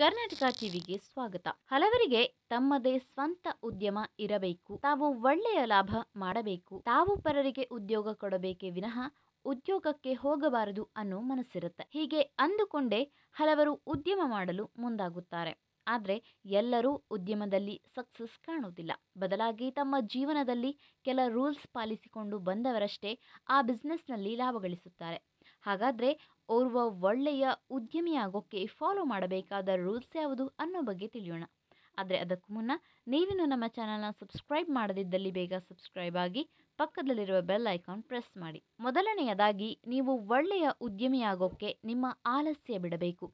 ಕರ್ನಾಟಕ ಟಿವಿಗೆ ಸ್ವಾಗತ ಹಲವರಿಗೆ ತಮ್ಮದೇ ಸ್ವಂತ ಉದ್ಯಮ ಇರಬೇಕು ತಾವು ಒಳ್ಳೆಯ ಲಾಭ ಮಾಡಬೇಕು ತಾವು ಪರರಿಗೆ ಉದ್ಯೋಗ ಕೊಡಬೇಕೇ ವಿನಃ ಉದ್ಯೋಗಕ್ಕೆ ಹೋಗಬಾರದು ಅನ್ನೋ ಮನಸ್ಸಿರುತ್ತೆ ಹೀಗೆ ಅಂದುಕೊಂಡೇ ಹಲವರು ಉದ್ಯಮ ಮಾಡಲು ಮುಂದಾಗುತ್ತಾರೆ ಆದರೆ ಎಲ್ಲರೂ ಉದ್ಯಮದಲ್ಲಿ ಸಕ್ಸಸ್ ಕಾಣುವುದಿಲ್ಲ ಬದಲಾಗಿ ತಮ್ಮ ಜೀವನದಲ್ಲಿ ಕೆಲ ರೂಲ್ಸ್ ಪಾಲಿಸಿಕೊಂಡು ಬಂದವರಷ್ಟೇ ಆ ಬಿಸ್ನೆಸ್ನಲ್ಲಿ ಲಾಭ ಗಳಿಸುತ್ತಾರೆ ಹಾಗಾದರೆ ಓರ್ವ ಒಳ್ಳೆಯ ಉದ್ಯಮಿಯಾಗೋಕ್ಕೆ ಫಾಲೋ ಮಾಡಬೇಕಾದ ರೂಲ್ಸ್ ಯಾವುದು ಅನ್ನೋ ಬಗ್ಗೆ ತಿಳಿಯೋಣ ಆದರೆ ಅದಕ್ಕೂ ಮುನ್ನ ನೀವಿನ್ನೂ ನಮ್ಮ ಚಾನಲ್ನ ಸಬ್ಸ್ಕ್ರೈಬ್ ಮಾಡದಿದ್ದಲ್ಲಿ ಬೇಗ ಸಬ್ಸ್ಕ್ರೈಬ್ ಆಗಿ ಪಕ್ಕದಲ್ಲಿರುವ ಬೆಲ್ ಐಕಾನ್ ಪ್ರೆಸ್ ಮಾಡಿ ಮೊದಲನೆಯದಾಗಿ ನೀವು ಒಳ್ಳೆಯ ಉದ್ಯಮಿಯಾಗೋಕ್ಕೆ ನಿಮ್ಮ ಆಲಸ್ಯ ಬಿಡಬೇಕು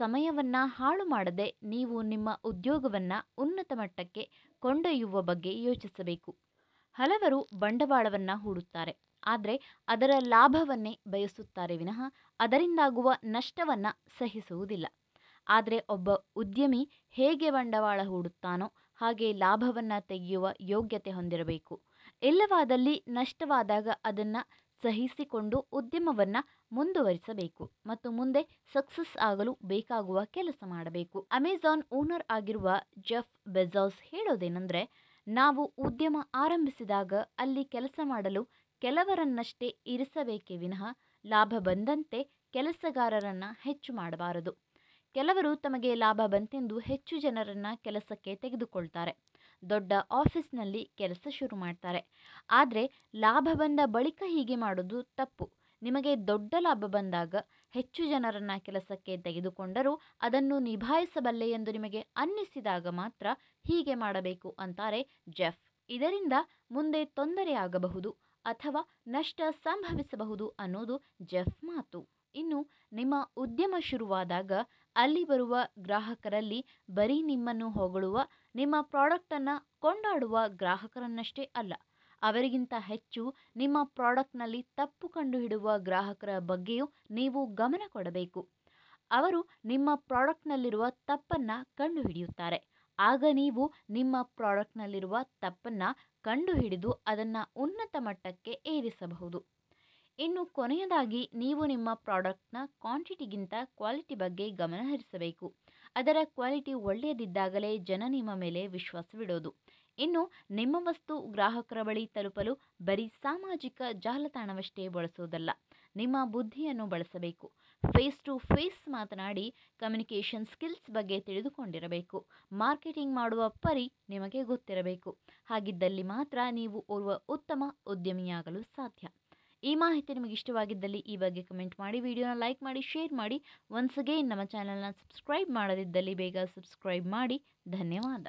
ಸಮಯವನ್ನು ಹಾಳು ಮಾಡದೆ ನೀವು ನಿಮ್ಮ ಉದ್ಯೋಗವನ್ನು ಉನ್ನತ ಮಟ್ಟಕ್ಕೆ ಕೊಂಡೊಯ್ಯುವ ಬಗ್ಗೆ ಯೋಚಿಸಬೇಕು ಹಲವರು ಬಂಡವಾಳವನ್ನು ಹೂಡುತ್ತಾರೆ ಆದರೆ ಅದರ ಲಾಭವನ್ನೇ ಬಯಸುತ್ತಾರೆ ವಿನಃ ಅದರಿಂದಾಗುವ ನಷ್ಟವನ್ನು ಸಹಿಸುವುದಿಲ್ಲ ಆದರೆ ಒಬ್ಬ ಉದ್ಯಮಿ ಹೇಗೆ ಬಂಡವಾಳ ಹೂಡುತ್ತಾನೋ ಹಾಗೆ ಲಾಭವನ್ನು ತೆಗೆಯುವ ಯೋಗ್ಯತೆ ಹೊಂದಿರಬೇಕು ಇಲ್ಲವಾದಲ್ಲಿ ನಷ್ಟವಾದಾಗ ಅದನ್ನು ಸಹಿಸಿಕೊಂಡು ಉದ್ಯಮವನ್ನು ಮುಂದುವರಿಸಬೇಕು ಮತ್ತು ಮುಂದೆ ಸಕ್ಸಸ್ ಆಗಲು ಬೇಕಾಗುವ ಕೆಲಸ ಮಾಡಬೇಕು ಅಮೆಜಾನ್ ಓನರ್ ಆಗಿರುವ ಜೆಫ್ ಬೆಜಾಸ್ ಹೇಳೋದೇನೆಂದರೆ ನಾವು ಉದ್ಯಮ ಆರಂಭಿಸಿದಾಗ ಅಲ್ಲಿ ಕೆಲಸ ಮಾಡಲು ಕೆಲವರನ್ನಷ್ಟೇ ಇರಿಸಬೇಕೇ ವಿನಃ ಲಾಭ ಬಂದಂತೆ ಕೆಲಸಗಾರರನ್ನು ಹೆಚ್ಚು ಮಾಡಬಾರದು ಕೆಲವರು ತಮಗೆ ಲಾಭ ಬಂತೆಂದು ಹೆಚ್ಚು ಜನರನ್ನು ಕೆಲಸಕ್ಕೆ ತೆಗೆದುಕೊಳ್ತಾರೆ ದೊಡ್ಡ ಆಫೀಸ್ನಲ್ಲಿ ಕೆಲಸ ಶುರು ಮಾಡ್ತಾರೆ ಆದರೆ ಲಾಭ ಬಂದ ಬಳಿಕ ಹೀಗೆ ಮಾಡೋದು ತಪ್ಪು ನಿಮಗೆ ದೊಡ್ಡ ಲಾಭ ಬಂದಾಗ ಹೆಚ್ಚು ಜನರನ್ನು ಕೆಲಸಕ್ಕೆ ತೆಗೆದುಕೊಂಡರೂ ಅದನ್ನು ನಿಭಾಯಿಸಬಲ್ಲೆ ಎಂದು ನಿಮಗೆ ಅನ್ನಿಸಿದಾಗ ಮಾತ್ರ ಹೀಗೆ ಮಾಡಬೇಕು ಅಂತಾರೆ ಜೆಫ್ ಇದರಿಂದ ಮುಂದೆ ತೊಂದರೆಯಾಗಬಹುದು ಅಥವಾ ನಷ್ಟ ಸಂಭವಿಸಬಹುದು ಅನ್ನೋದು ಜೆಫ್ ಮಾತು ಇನ್ನು ನಿಮ್ಮ ಉದ್ಯಮ ಶುರುವಾದಾಗ ಅಲ್ಲಿ ಬರುವ ಗ್ರಾಹಕರಲ್ಲಿ ಬರೀ ನಿಮ್ಮನ್ನು ಹೊಗಳುವ ನಿಮ್ಮ ಪ್ರಾಡಕ್ಟನ್ನು ಕೊಂಡಾಡುವ ಗ್ರಾಹಕರನ್ನಷ್ಟೇ ಅಲ್ಲ ಅವರಿಗಿಂತ ಹೆಚ್ಚು ನಿಮ್ಮ ಪ್ರಾಡಕ್ಟ್ನಲ್ಲಿ ತಪ್ಪು ಕಂಡುಹಿಡುವ ಗ್ರಾಹಕರ ಬಗ್ಗೆಯೂ ನೀವು ಗಮನ ಕೊಡಬೇಕು ಅವರು ನಿಮ್ಮ ಪ್ರಾಡಕ್ಟ್ನಲ್ಲಿರುವ ತಪ್ಪನ್ನು ಕಂಡುಹಿಡಿಯುತ್ತಾರೆ ಆಗ ನೀವು ನಿಮ್ಮ ಪ್ರಾಡಕ್ಟ್ನಲ್ಲಿರುವ ತಪ್ಪನ್ನು ಕಂಡುಹಿಡಿದು ಅದನ್ನು ಉನ್ನತ ಮಟ್ಟಕ್ಕೆ ಏರಿಸಬಹುದು ಇನ್ನು ಕೊನೆಯದಾಗಿ ನೀವು ನಿಮ್ಮ ಪ್ರಾಡಕ್ಟ್ನ ಕ್ವಾಂಟಿಟಿಗಿಂತ ಕ್ವಾಲಿಟಿ ಬಗ್ಗೆ ಗಮನ ಹರಿಸಬೇಕು ಅದರ ಕ್ವಾಲಿಟಿ ಒಳ್ಳೆಯದಿದ್ದಾಗಲೇ ಜನ ನಿಮ್ಮ ಮೇಲೆ ವಿಶ್ವಾಸವಿಡೋದು ಇನ್ನು ನಿಮ್ಮ ವಸ್ತು ಗ್ರಾಹಕರ ಬಳಿ ತಲುಪಲು ಬರೀ ಸಾಮಾಜಿಕ ಜಾಲತಾಣವಷ್ಟೇ ಬಳಸುವುದಲ್ಲ ನಿಮ್ಮ ಬುದ್ಧಿಯನ್ನು ಬಳಸಬೇಕು ಫೇಸ್ ಟು ಫೇಸ್ ಮಾತನಾಡಿ ಕಮ್ಯುನಿಕೇಷನ್ ಸ್ಕಿಲ್ಸ್ ಬಗ್ಗೆ ತಿಳಿದುಕೊಂಡಿರಬೇಕು ಮಾರ್ಕೆಟಿಂಗ್ ಮಾಡುವ ಪರಿ ನಿಮಗೆ ಗೊತ್ತಿರಬೇಕು ಹಾಗಿದ್ದಲ್ಲಿ ಮಾತ್ರ ನೀವು ಓರ್ವ ಉತ್ತಮ ಉದ್ಯಮಿಯಾಗಲು ಸಾಧ್ಯ ಈ ಮಾಹಿತಿ ನಿಮಗೆ ಇಷ್ಟವಾಗಿದ್ದಲ್ಲಿ ಈ ಬಗ್ಗೆ ಕಮೆಂಟ್ ಮಾಡಿ ವಿಡಿಯೋನ ಲೈಕ್ ಮಾಡಿ ಶೇರ್ ಮಾಡಿ ಒನ್ಸ್ ಅಗೇನ್ ನಮ್ಮ ಚಾನಲ್ನ ಸಬ್ಸ್ಕ್ರೈಬ್ ಮಾಡದಿದ್ದಲ್ಲಿ ಬೇಗ ಸಬ್ಸ್ಕ್ರೈಬ್ ಮಾಡಿ ಧನ್ಯವಾದ